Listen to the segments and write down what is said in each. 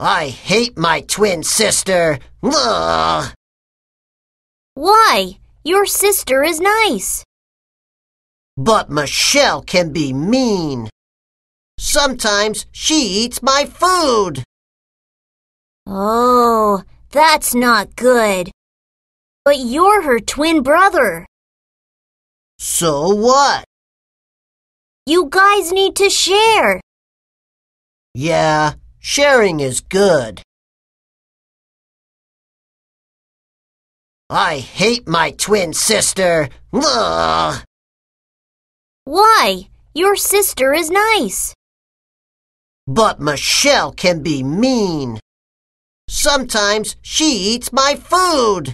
I hate my twin sister. Ugh. Why? Your sister is nice. But Michelle can be mean. Sometimes she eats my food. Oh, that's not good. But you're her twin brother. So what? You guys need to share. Yeah, Sharing is good. I hate my twin sister. Ugh. Why? Your sister is nice. But Michelle can be mean. Sometimes she eats my food.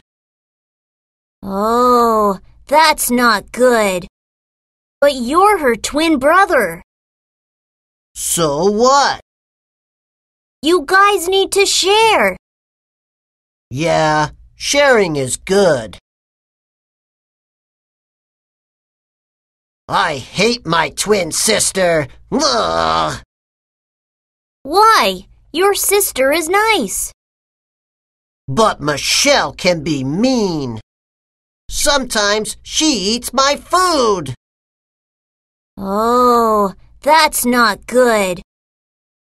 Oh, that's not good. But you're her twin brother. So what? You guys need to share. Yeah, sharing is good. I hate my twin sister. Ugh. Why? Your sister is nice. But Michelle can be mean. Sometimes she eats my food. Oh, that's not good.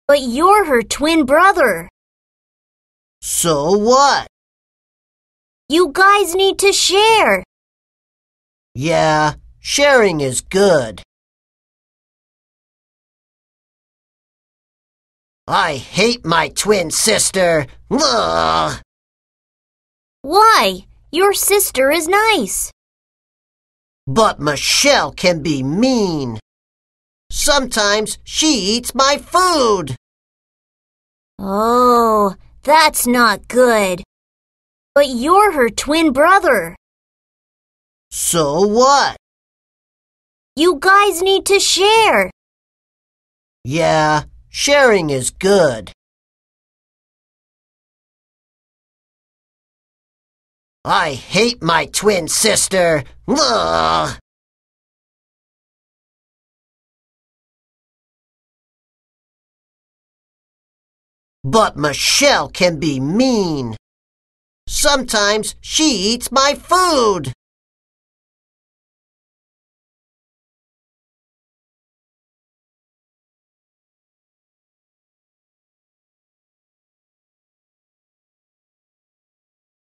But you're her twin brother. So what? You guys need to share. Yeah, sharing is good. I hate my twin sister. Ugh. Why? Your sister is nice. But Michelle can be mean. Sometimes she eats my food. Oh, that's not good. But you're her twin brother. So what? You guys need to share. Yeah, sharing is good. I hate my twin sister. Ugh. But Michelle can be mean. Sometimes she eats my food.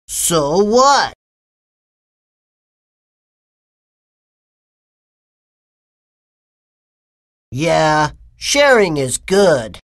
So what? Yeah, sharing is good.